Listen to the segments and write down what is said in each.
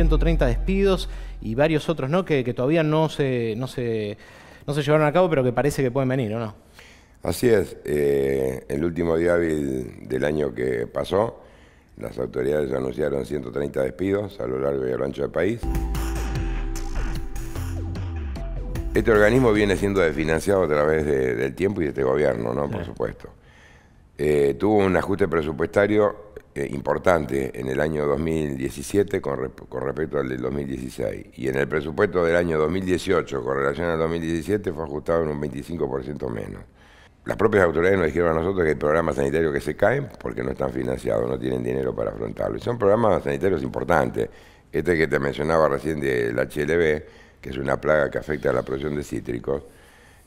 130 despidos y varios otros no que, todavía no se, no, se, no se llevaron a cabo, pero que parece que pueden venir, ¿o no? Así es. Eh, el último día del año que pasó, las autoridades anunciaron 130 despidos a lo largo y a lo ancho del país. Este organismo viene siendo desfinanciado a través del tiempo y de este gobierno, ¿no? Por supuesto. Eh, tuvo un ajuste presupuestario eh, importante en el año 2017 con, con, respecto al del 2016. Y en el presupuesto del año 2018 con relación al 2017 fue ajustado en un 25% menos. Las propias autoridades nos dijeron a nosotros que hay programas sanitarios que se caen porque no están financiados, no tienen dinero para afrontarlo. Y son programas sanitarios importantes. Este que te mencionaba recién del HLB, que es una plaga que afecta a la producción de cítricos,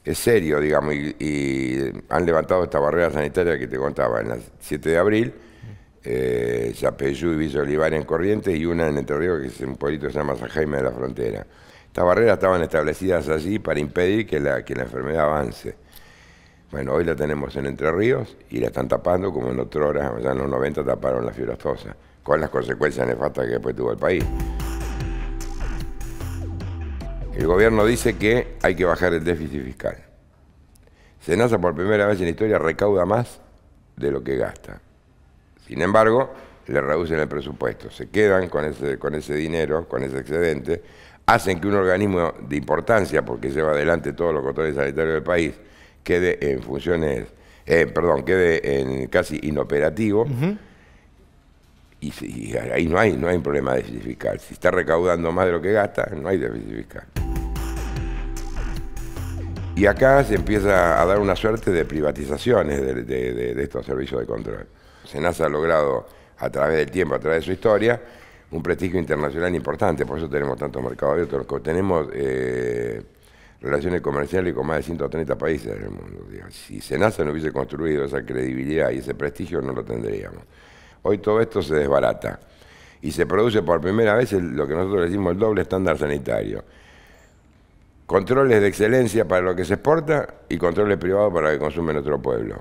es serio, digamos, y, han levantado esta barrera sanitaria que te contaba en el 7 de abril eh, y Villa Olivar en Corrientes y una en Entre Ríos, que es un pueblito que se llama San Jaime de la Frontera. Estas barreras estaban establecidas allí para impedir que la, que la enfermedad avance. Bueno, hoy la tenemos en Entre Ríos y la están tapando como en otras horas, ya en los 90 taparon la fiebre con las consecuencias nefastas que después tuvo el país. El gobierno dice que hay que bajar el déficit fiscal. Senasa por primera vez en la historia recauda más de lo que gasta. Sin embargo, le reducen el presupuesto, se quedan con ese, con ese dinero, con ese excedente, hacen que un organismo de importancia, porque lleva adelante todos los controles sanitarios del país, quede en funciones, eh, perdón, quede en casi inoperativo. y, ahí no hay, no hay un problema de déficit fiscal. Si está recaudando más de lo que gasta, no hay déficit fiscal. Y acá se empieza a dar una suerte de privatizaciones de, estos servicios de control. SENASA ha logrado, a través del tiempo, a través de su historia, un prestigio internacional importante, por eso tenemos tantos mercados abiertos. Tenemos eh, relaciones comerciales con más de 130 países del mundo. Si SENASA no hubiese construido esa credibilidad y ese prestigio, no lo tendríamos. Hoy todo esto se desbarata y se produce por primera vez lo que nosotros decimos el doble estándar sanitario controles de excelencia para lo que se exporta y controles privados para lo que consume nuestro pueblo.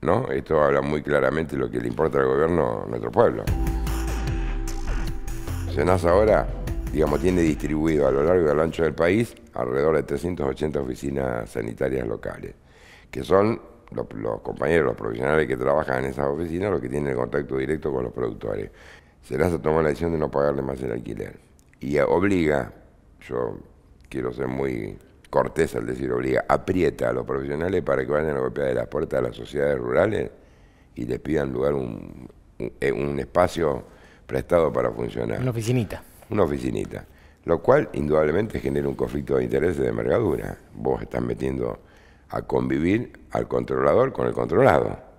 ¿no? Esto habla muy claramente lo que le importa al gobierno a nuestro pueblo. Senasa ahora, digamos, tiene distribuido a lo largo y a lo ancho del país alrededor de 380 oficinas sanitarias locales, que son los, compañeros, los profesionales que trabajan en esas oficinas, los que tienen el contacto directo con los productores. Senasa tomó la decisión de no pagarle más el alquiler y obliga, yo quiero ser muy cortés al decir obliga, aprieta a los profesionales para que vayan a golpear de las puertas de las sociedades rurales y les pidan lugar, un, un eh, espacio prestado para funcionar. Una oficinita. Una oficinita. Lo cual indudablemente genera un conflicto de intereses de envergadura. Vos estás metiendo a convivir al controlador con el controlado